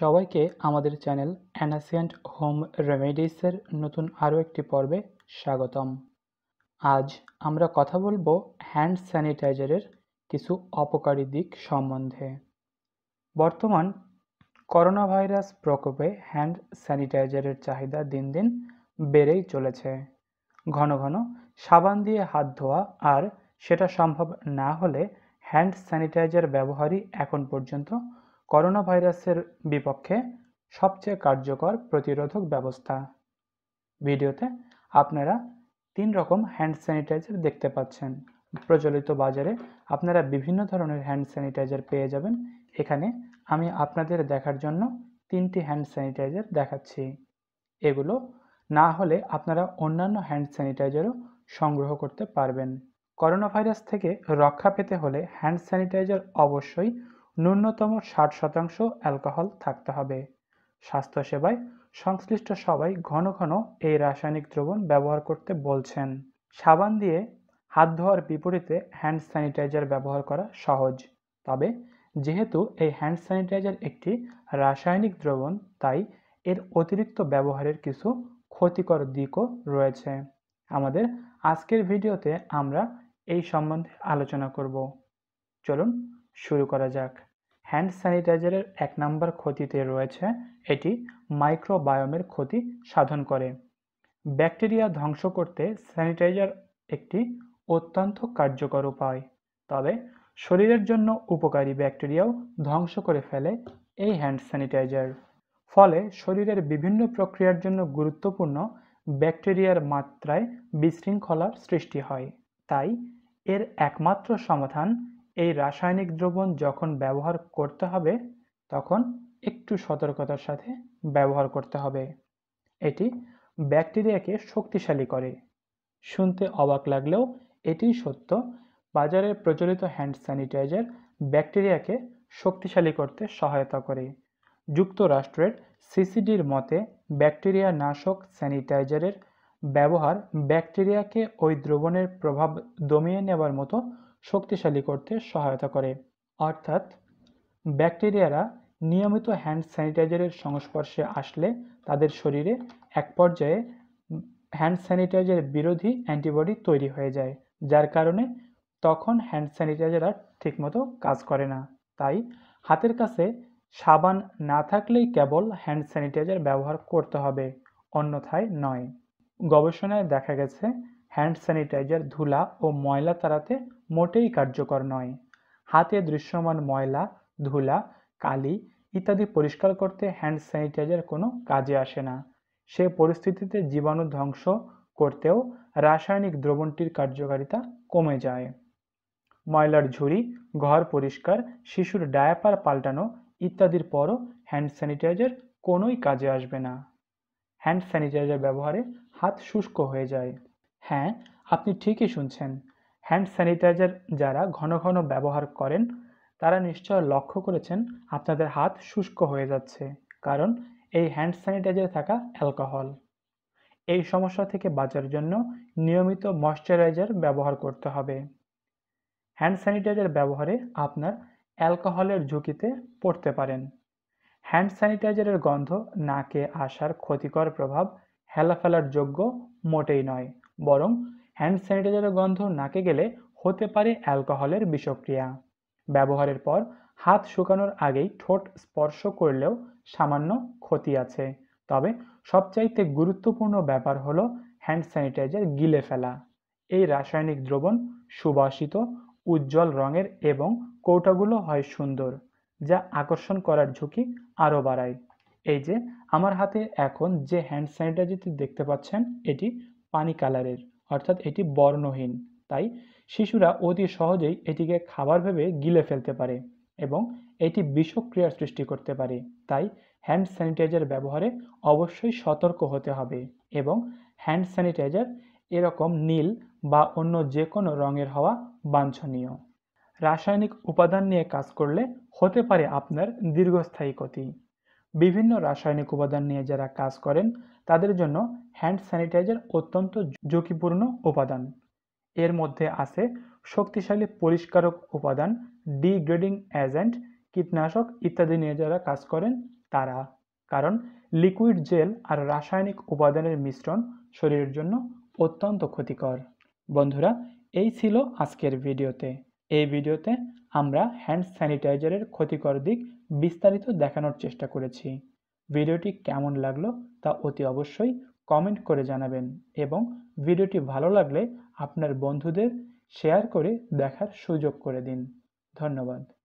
সবাইকে আমাদের channel অ্যানাসিয়েন্ট home রেমেডিসের নতুন আরও একটি পর্বে স্বাগতম আজ আমরা কথা বলবো হ্যান্ড স্যানিটাইজারের কিছু অপকারী দিক সম্বন্ধে বর্তমান করোনা ভাইরাস প্রকোপে হ্যান্ড স্যানিটাইজারের চাহিদা দিন দিন বেড়েই চলেছে ঘন ঘন সাবান দিয়ে হাত ধোয়া আর সেটা সম্ভব না হলে হ্যান্ড স্যানিটাইজার ব্যবহারই এখন পর্যন্ত করোনা ভাইরাসের বিপক্ষে সবচেয়ে কার্যকর প্রতিরোধক ব্যবস্থা ভিডিওতে আপনারা তিন রকম হ্যান্ড স্যানিটাইজার দেখতে পাচ্ছেন প্রচলিত বাজারে আপনারা বিভিন্ন ধরনের হ্যান্ড স্যানিটাইজার পেয়ে যাবেন এখানে আমি আপনাদের দেখার জন্য তিনটি হ্যান্ড স্যানিটাইজার দেখাচ্ছি এগুলো না হলে আপনারা অন্যান্য হ্যান্ড স্যানিটাইজারও সংগ্রহ করতে পারবেন করোনা ভাইরাস থেকে রক্ষা পেতে হলে হ্যান্ড স্যানিটাইজার অবশ্যই ন্যূনতম ষাট শতাংশ অ্যালকোহল থাকতে হবে স্বাস্থ্যসেবায় সংশ্লিষ্ট সবাই ঘন ঘন এই রাসায়নিক দ্রবণ ব্যবহার করতে বলছেন সাবান দিয়ে হাত ধোয়ার বিপরীতে হ্যান্ড স্যানিটাইজার ব্যবহার করা সহজ তবে যেহেতু এই হ্যান্ড স্যানিটাইজার একটি রাসায়নিক দ্রবণ তাই এর অতিরিক্ত ব্যবহারের কিছু ক্ষতিকর দিকও রয়েছে আমাদের আজকের ভিডিওতে আমরা এই সম্বন্ধে আলোচনা করব চলুন শুরু করা যাক হ্যান্ড স্যানিটাইজারের এক নম্বর ক্ষতিতে রয়েছে এটি মাইক্রোবায়োমের ক্ষতি সাধন করে ব্যাকটেরিয়া ধ্বংস করতে স্যানিটাইজার একটি অত্যন্ত কার্যকর উপায় তবে শরীরের জন্য উপকারী ব্যাকটেরিয়াও ধ্বংস করে ফেলে এই হ্যান্ড স্যানিটাইজার ফলে শরীরের বিভিন্ন প্রক্রিয়ার জন্য গুরুত্বপূর্ণ ব্যাকটেরিয়ার মাত্রায় বিশৃঙ্খলার সৃষ্টি হয় তাই এর একমাত্র সমাধান এই রাসায়নিক দ্রবণ যখন ব্যবহার করতে হবে তখন একটু সতর্কতার সাথে ব্যবহার করতে হবে এটি ব্যাকটেরিয়াকে শক্তিশালী করে শুনতে অবাক লাগলেও এটি সত্য বাজারে প্রচলিত হ্যান্ড স্যানিটাইজার ব্যাকটেরিয়াকে শক্তিশালী করতে সহায়তা করে যুক্তরাষ্ট্রের সিসিডির মতে ব্যাকটেরিয়া নাশক স্যানিটাইজারের ব্যবহার ব্যাকটেরিয়াকে ওই দ্রবণের প্রভাব দমিয়ে নেবার মতো শক্তিশালী করতে সহায়তা করে অর্থাৎ ব্যাকটেরিয়ারা নিয়মিত হ্যান্ড স্যানিটাইজারের সংস্পর্শে আসলে তাদের শরীরে এক পর্যায়ে হ্যান্ড স্যানিটাইজার বিরোধী অ্যান্টিবডি তৈরি হয়ে যায় যার কারণে তখন হ্যান্ড স্যানিটাইজার আর ঠিকমতো কাজ করে না তাই হাতের কাছে সাবান না থাকলেই কেবল হ্যান্ড স্যানিটাইজার ব্যবহার করতে হবে অন্যথায় নয় গবেষণায় দেখা গেছে হ্যান্ড স্যানিটাইজার ধুলা ও ময়লা তাড়াতে মোটেই কার্যকর নয় হাতে দৃশ্যমান ময়লা ধুলা কালি ইত্যাদি পরিষ্কার করতে হ্যান্ড স্যানিটাইজার কোনো কাজে আসে না সে পরিস্থিতিতে জীবাণু ধ্বংস করতেও রাসায়নিক দ্রবণটির কার্যকারিতা কমে যায় ময়লার ঝুড়ি ঘর পরিষ্কার শিশুর ডায়াপার পাল্টানো ইত্যাদির পরও হ্যান্ড স্যানিটাইজার কোনোই কাজে আসবে না হ্যান্ড স্যানিটাইজার ব্যবহারে হাত শুষ্ক হয়ে যায় হ্যাঁ আপনি ঠিকই শুনছেন হ্যান্ড স্যানিটাইজার যারা ঘন ঘন ব্যবহার করেন তারা নিশ্চয় লক্ষ্য করেছেন আপনাদের হাত শুষ্ক হয়ে যাচ্ছে কারণ এই হ্যান্ড স্যানিটাইজারে থাকা অ্যালকোহল এই সমস্যা থেকে বাঁচার জন্য নিয়মিত ময়শ্চারাইজার ব্যবহার করতে হবে হ্যান্ড স্যানিটাইজার ব্যবহারে আপনার অ্যালকোহলের ঝুঁকিতে পড়তে পারেন হ্যান্ড স্যানিটাইজারের গন্ধ নাকে আসার ক্ষতিকর প্রভাব হেলাফেলার যোগ্য মোটেই নয় বরং হ্যান্ড স্যানিটাইজারের গন্ধ নাকে গেলে হতে পারে অ্যালকোহলের বিষক্রিয়া ব্যবহারের পর হাত শুকানোর আগেই ঠোঁট স্পর্শ করলেও সামান্য ক্ষতি আছে তবে সবচাইতে গুরুত্বপূর্ণ ব্যাপার হল হ্যান্ড স্যানিটাইজার গিলে ফেলা এই রাসায়নিক দ্রবণ সুবাসিত উজ্জ্বল রঙের এবং কৌটাগুলো হয় সুন্দর যা আকর্ষণ করার ঝুঁকি আরও বাড়ায় এই যে আমার হাতে এখন যে হ্যান্ড স্যানিটাইজারটি দেখতে পাচ্ছেন এটি পানি কালারের অর্থাৎ এটি বর্ণহীন তাই শিশুরা অতি সহজেই এটিকে খাবার ভেবে গিলে ফেলতে পারে এবং এটি বিষক্রিয়ার সৃষ্টি করতে পারে তাই হ্যান্ড স্যানিটাইজার ব্যবহারে অবশ্যই সতর্ক হতে হবে এবং হ্যান্ড স্যানিটাইজার এরকম নীল বা অন্য যে কোনো রঙের হওয়া বাঞ্ছনীয় রাসায়নিক উপাদান নিয়ে কাজ করলে হতে পারে আপনার দীর্ঘস্থায়ী ক্ষতি বিভিন্ন রাসায়নিক উপাদান নিয়ে যারা কাজ করেন তাদের জন্য হ্যান্ড স্যানিটাইজার অত্যন্ত ঝুঁকিপূর্ণ উপাদান এর মধ্যে আছে শক্তিশালী পরিষ্কারক উপাদান ডিগ্রেডিং এজেন্ট কীটনাশক ইত্যাদি নিয়ে যারা কাজ করেন তারা কারণ লিকুইড জেল আর রাসায়নিক উপাদানের মিশ্রণ শরীরের জন্য অত্যন্ত ক্ষতিকর বন্ধুরা এই ছিল আজকের ভিডিওতে এই ভিডিওতে আমরা হ্যান্ড স্যানিটাইজারের ক্ষতিকর দিক বিস্তারিত দেখানোর চেষ্টা করেছি ভিডিওটি কেমন লাগলো তা অতি অবশ্যই কমেন্ট করে জানাবেন এবং ভিডিওটি ভালো লাগলে আপনার বন্ধুদের শেয়ার করে দেখার সুযোগ করে দিন ধন্যবাদ